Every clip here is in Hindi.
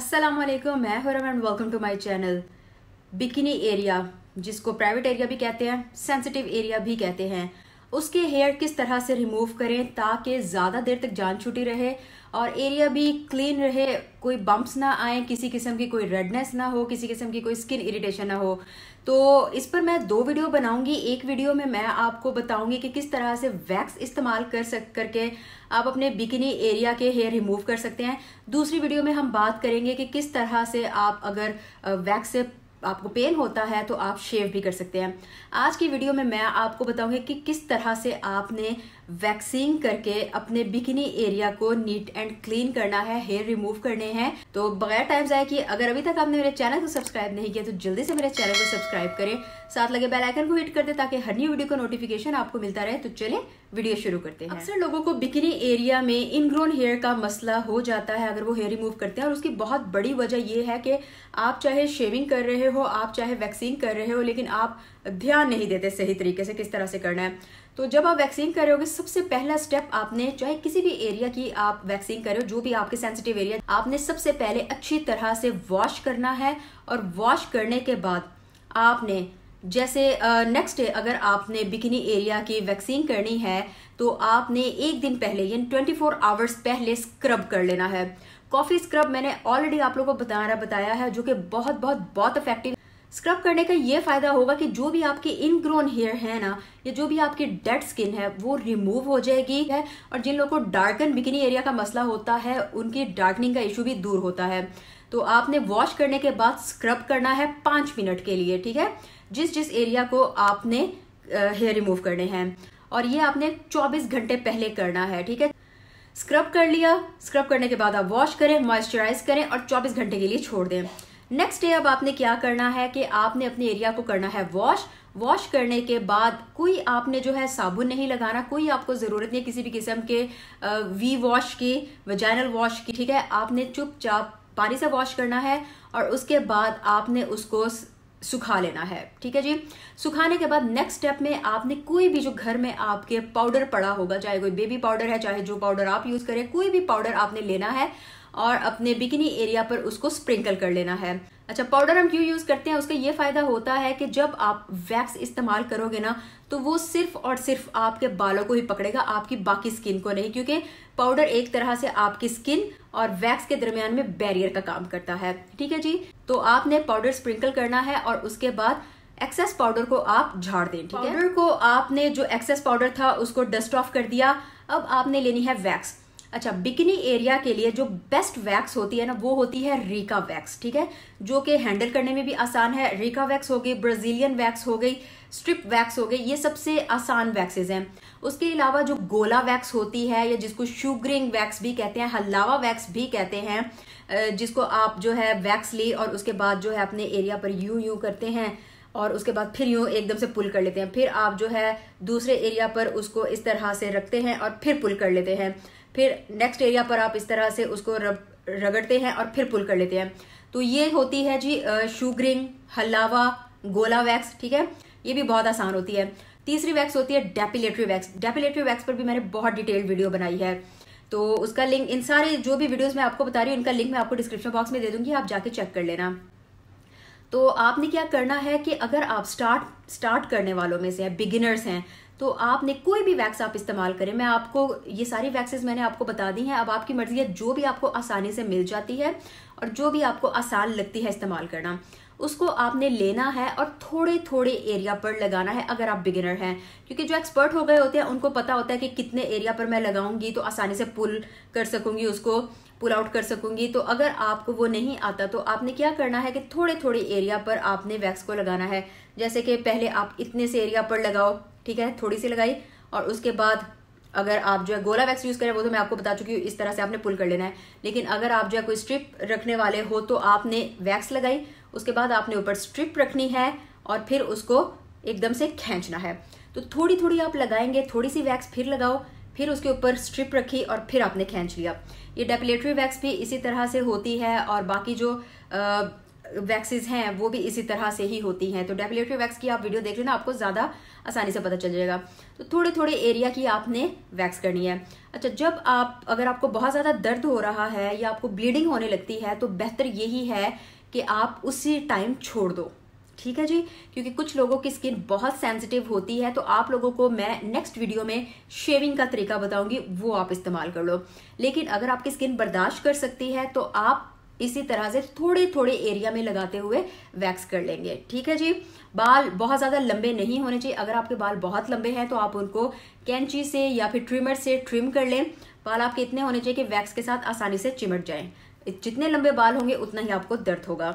अस्सलाम वालेकुम मैं Huram and welcome to my channel bikini area जिसको प्राइवेट एरिया भी कहते हैं सेंसिटिव एरिया भी कहते हैं उसके हेयर किस तरह से रिमूव करें ताकि ज़्यादा देर तक जान छुटी रहे और एरिया भी क्लीन रहे कोई बम्प्स ना आए किसी किस्म की कोई रेडनेस ना हो किसी किस्म की कोई स्किन इरिटेशन ना हो तो इस पर मैं दो वीडियो बनाऊंगी एक वीडियो में मैं आपको बताऊंगी कि किस तरह से वैक्स इस्तेमाल कर सक करके आप अपने बिकिनी एरिया के हेयर रिमूव कर सकते हैं दूसरी वीडियो में हम बात करेंगे कि किस तरह से आप अगर वैक्स से आपको पेन होता है तो आप शेव भी कर सकते हैं आज की वीडियो में मैं आपको बताऊंगी कि किस तरह से आपने वैक्सीन करके अपने बिकनी एरिया को नीट एंड क्लीन करना है हेयर रिमूव करने हैं तो बगैर टाइम जाए कि अगर अभी तक आपने मेरे चैनल को सब्सक्राइब नहीं किया तो जल्दी से मेरे चैनल को सब्सक्राइब करें साथ लगे बेल आइकन को हिट कर दे ताकि हर न्यू वीडियो का नोटिफिकेशन आपको मिलता रहे तो चले वीडियो शुरू करते हैं अक्सर लोगों को बिकनी एरिया में इनग्रोन हेयर का मसला हो जाता है अगर वो हेयर रिमूव करते हैं और उसकी बहुत बड़ी वजह यह है कि आप चाहे शेविंग कर रहे हो आप चाहे वैक्सीन कर रहे हो लेकिन आप ध्यान नहीं देते सही तरीके से किस तरह से करना है तो जब आप वैक्सीन कर रहे होगे सबसे पहला स्टेप आपने चाहे किसी भी एरिया की आप वैक्सीन कर रहे हो जो भी आपके सेंसिटिव एरिया आपने सबसे पहले अच्छी तरह से वॉश करना है और वॉश करने के बाद आपने जैसे नेक्स्ट डे अगर आपने बिकिनी एरिया की वैक्सीन करनी है तो आपने एक दिन पहले यानी ट्वेंटी फोर आवर्स पहले स्क्रब कर लेना है कॉफ़ी स्क्रब मैंने ऑलरेडी आप लोगों को बताना बताया है जो कि बहुत बहुत बहुत इफेक्टिव स्क्रब करने का ये फ़ायदा होगा कि जो भी आपके इनग्रोन हेयर है ना या जो भी आपकी डेड स्किन है वो रिमूव हो जाएगी है और जिन लोगों को डार्कन बिकनी एरिया का मसला होता है उनकी डार्कनिंग का इशू भी दूर होता है तो आपने वॉश करने के बाद स्क्रब करना है पांच मिनट के लिए ठीक है जिस जिस एरिया को आपने हेयर रिमूव करने हैं और ये आपने 24 घंटे पहले करना है ठीक है स्क्रब कर लिया स्क्रब करने के बाद आप वॉश करें मॉइस्चराइज करें और 24 घंटे के लिए छोड़ दें नेक्स्ट डे अब आपने क्या करना है कि आपने अपने एरिया को करना है वॉश वॉश करने के बाद कोई आपने जो है साबुन नहीं लगाना कोई आपको ज़रूरत नहीं किसी भी किस्म के वी वॉश की वजाइनल वॉश की ठीक है आपने चुपचाप पानी से वॉश करना है और उसके बाद आपने उसको सुखा लेना है ठीक है जी सुखाने के बाद नेक्स्ट स्टेप में आपने कोई भी जो घर में आपके पाउडर पड़ा होगा चाहे कोई बेबी पाउडर है चाहे जो पाउडर आप यूज़ करें कोई भी पाउडर आपने लेना है और अपने बिकनी एरिया पर उसको स्प्रिंकल कर लेना है अच्छा पाउडर हम क्यों यूज़ करते हैं उसका ये फ़ायदा होता है कि जब आप वैक्स इस्तेमाल करोगे ना तो वो सिर्फ और सिर्फ आपके बालों को ही पकड़ेगा आपकी बाकी स्किन को नहीं क्योंकि पाउडर एक तरह से आपकी स्किन और वैक्स के दरमियान में बैरियर का काम करता है ठीक है जी तो आपने पाउडर स्प्रिंकल करना है और उसके बाद एक्सेस पाउडर को आप झाड़ दें ठीक है पाउडर को आपने जो एक्सेस पाउडर था उसको डस्ट ऑफ कर दिया अब आपने लेनी है वैक्स अच्छा बिकनी एरिया के लिए जो बेस्ट वैक्स होती है ना वो होती है रीका वैक्स ठीक है जो कि हैंडल करने में भी आसान है रीका वैक्स हो गई ब्राज़ीलियन वैक्स हो गई स्ट्रिप वैक्स हो गई ये सबसे आसान वैक्सेज हैं उसके अलावा जो गोला वैक्स होती है या जिसको शुगरिंग वैक्स भी कहते हैं हल्लावा वैक्स भी कहते हैं जिसको आप जो है वैक्स ली और उसके बाद जो है अपने एरिया पर यू यू करते हैं और उसके बाद फिर यूँ एकदम से पुल कर लेते हैं फिर आप जो है दूसरे एरिया पर उसको इस तरह से रखते हैं और फिर पुल कर लेते हैं फिर नेक्स्ट एरिया पर आप इस तरह से उसको रब रगड़ते हैं और फिर पुल कर लेते हैं तो ये होती है जी शुगरिंग हलावा गोला वैक्स ठीक है ये भी बहुत आसान होती है तीसरी वैक्स होती है डेपिलेटरी वैक्स डेपिलेटरी वैक्स पर भी मैंने बहुत डिटेल्ड वीडियो बनाई है तो उसका लिंक इन सारे जो भी वीडियोस मैं आपको बता रही हूँ इनका लिंक मैं आपको डिस्क्रिप्शन बॉक्स में दे दूंगी आप जाके चेक कर लेना तो आपने क्या करना है कि अगर आप स्टार्ट स्टार्ट करने वालों में से हैं बिगिनर्स हैं तो आपने कोई भी वैक्स आप इस्तेमाल करें मैं आपको ये सारी वैक्सेस मैंने आपको बता दी हैं अब आपकी मर्जी है जो भी आपको आसानी से मिल जाती है और जो भी आपको आसान लगती है इस्तेमाल करना उसको आपने लेना है और थोड़े थोड़े एरिया पर लगाना है अगर आप बिगिनर हैं क्योंकि जो एक्सपर्ट हो गए होते हैं उनको पता होता है कि कितने एरिया पर मैं लगाऊंगी तो आसानी से पुल कर सकूंगी उसको पुल आउट कर सकूंगी तो अगर आपको वो नहीं आता तो आपने क्या करना है कि थोड़े थोड़े एरिया पर आपने वैक्स को लगाना है जैसे कि पहले आप इतने से एरिया पर लगाओ ठीक है थोड़ी सी लगाई और उसके बाद अगर आप जो है गोला वैक्स यूज़ करें वो तो मैं आपको बता चुकी हूँ इस तरह से आपने पुल कर लेना है लेकिन अगर आप जो है कोई स्ट्रिप रखने वाले हो तो आपने वैक्स लगाई उसके बाद आपने ऊपर स्ट्रिप रखनी है और फिर उसको एकदम से खींचना है तो थोड़ी थोड़ी आप लगाएंगे थोड़ी सी वैक्स फिर लगाओ फिर उसके ऊपर स्ट्रिप रखी और फिर आपने खींच लिया ये डेपिलेटरी वैक्स भी इसी तरह से होती है और बाकी जो वैक्सीज हैं वो भी इसी तरह से ही होती हैं तो डेपिलेटरी वैक्स की आप वीडियो देख लेना आपको ज़्यादा आसानी से पता चल जाएगा तो थोड़े थोड़े एरिया की आपने वैक्स करनी है अच्छा जब आप अगर आपको बहुत ज़्यादा दर्द हो रहा है या आपको ब्लीडिंग होने लगती है तो बेहतर यही है कि आप उसी टाइम छोड़ दो ठीक है जी क्योंकि कुछ लोगों की स्किन बहुत सेंसिटिव होती है तो आप लोगों को मैं नेक्स्ट वीडियो में शेविंग का तरीका बताऊंगी वो आप इस्तेमाल कर लो लेकिन अगर आपकी स्किन बर्दाश्त कर सकती है तो आप इसी तरह से थोड़े थोड़े एरिया में लगाते हुए वैक्स कर लेंगे ठीक है जी बाल बहुत ज़्यादा लंबे नहीं होने चाहिए अगर आपके बाल बहुत लंबे हैं तो आप उनको कैंची से या फिर ट्रिमर से ट्रिम कर लें बाल आपके इतने होने चाहिए कि वैक्स के साथ आसानी से चिमट जाएं जितने लंबे बाल होंगे उतना ही आपको दर्द होगा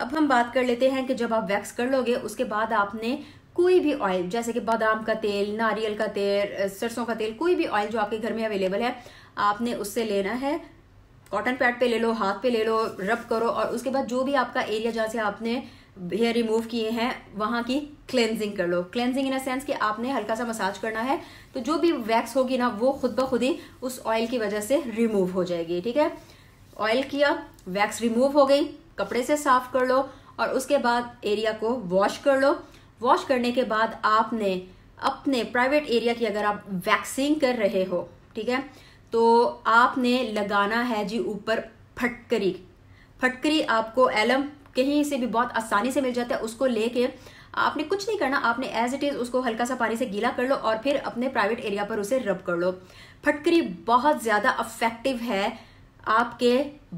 अब हम बात कर लेते हैं कि जब आप वैक्स कर लोगे उसके बाद आपने कोई भी ऑयल जैसे कि बादाम का तेल नारियल का तेल सरसों का तेल कोई भी ऑयल जो आपके घर में अवेलेबल है आपने उससे लेना है कॉटन पैड पे ले लो हाथ पे ले लो रब करो और उसके बाद जो भी आपका एरिया जहाँ से आपने हेयर रिमूव किए हैं वहाँ की क्लेंजिंग कर लो क्लेंजिंग इन अ सेंस कि आपने हल्का सा मसाज करना है तो जो भी वैक्स होगी ना वो खुद ब खुद ही उस ऑयल की वजह से रिमूव हो जाएगी ठीक है ऑयल किया वैक्स रिमूव हो गई कपड़े से साफ कर लो और उसके बाद एरिया को वॉश कर लो वॉश करने के बाद आपने अपने प्राइवेट एरिया की अगर आप वैक्सिंग कर रहे हो ठीक है तो आपने लगाना है जी ऊपर फटकरी फटकरी आपको एलम कहीं से भी बहुत आसानी से मिल जाता है उसको लेके आपने कुछ नहीं करना आपने एज इट इज़ उसको हल्का सा पानी से गीला कर लो और फिर अपने प्राइवेट एरिया पर उसे रब कर लो फटकरी बहुत ज़्यादा अफेक्टिव है आपके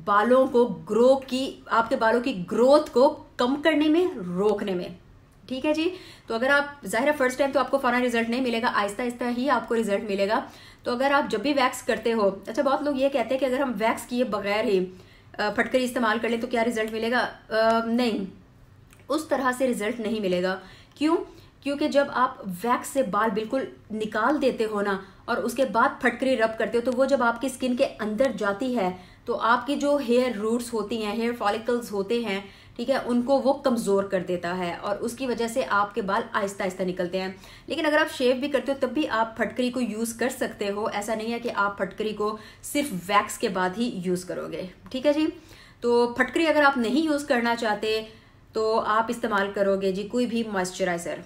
बालों को ग्रो की आपके बालों की ग्रोथ को कम करने में रोकने में ठीक है जी तो अगर आप ज़ाहिर है फर्स्ट टाइम तो आपको फौरन रिजल्ट नहीं मिलेगा आहिस्ता आहिस्ता ही आपको रिजल्ट मिलेगा तो अगर आप जब भी वैक्स करते हो अच्छा बहुत लोग ये कहते हैं कि अगर हम वैक्स किए बगैर ही फटकरी इस्तेमाल कर ले तो क्या रिजल्ट मिलेगा आ, नहीं उस तरह से रिजल्ट नहीं मिलेगा क्यों क्योंकि जब आप वैक्स से बाल बिल्कुल निकाल देते हो ना और उसके बाद फटकरी रब करते हो तो वो जब आपकी स्किन के अंदर जाती है तो आपकी जो हेयर रूट्स होती हैं हेयर फॉलिकल्स होते हैं ठीक है उनको वो कमज़ोर कर देता है और उसकी वजह से आपके बाल आहिस्ता आहिस्ता निकलते हैं लेकिन अगर आप शेव भी करते हो तब भी आप फटकरी को यूज़ कर सकते हो ऐसा नहीं है कि आप फटकरी को सिर्फ वैक्स के बाद ही यूज़ करोगे ठीक है जी तो फटकरी अगर आप नहीं यूज़ करना चाहते तो आप इस्तेमाल करोगे जी कोई भी मॉइस्चराइज़र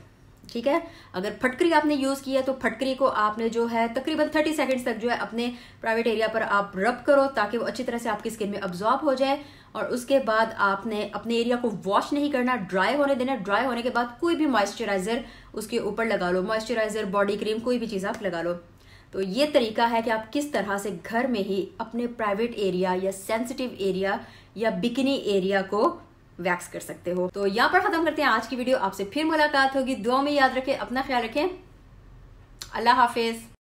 ठीक है अगर फटकरी आपने यूज़ किया तो फटकरी को आपने जो है तकरीबन थर्टी सेकेंड्स तक जो है अपने प्राइवेट एरिया पर आप रब करो ताकि वो अच्छी तरह से आपकी स्किन में अब्जॉर्ब हो जाए और उसके बाद आपने अपने एरिया को वॉश नहीं करना ड्राई होने देना ड्राई होने के बाद कोई भी मॉइस्चराइज़र उसके ऊपर लगा लो मॉइस्चराइज़र बॉडी क्रीम कोई भी चीज़ आप लगा लो तो ये तरीका है कि आप किस तरह से घर में ही अपने प्राइवेट एरिया या सेंसिटिव एरिया या बिकनी एरिया को वैक्स कर सकते हो तो यहाँ पर खत्म करते हैं आज की वीडियो आपसे फिर मुलाकात होगी दुआ में याद रखें अपना ख्याल रखें अल्लाह हाफिज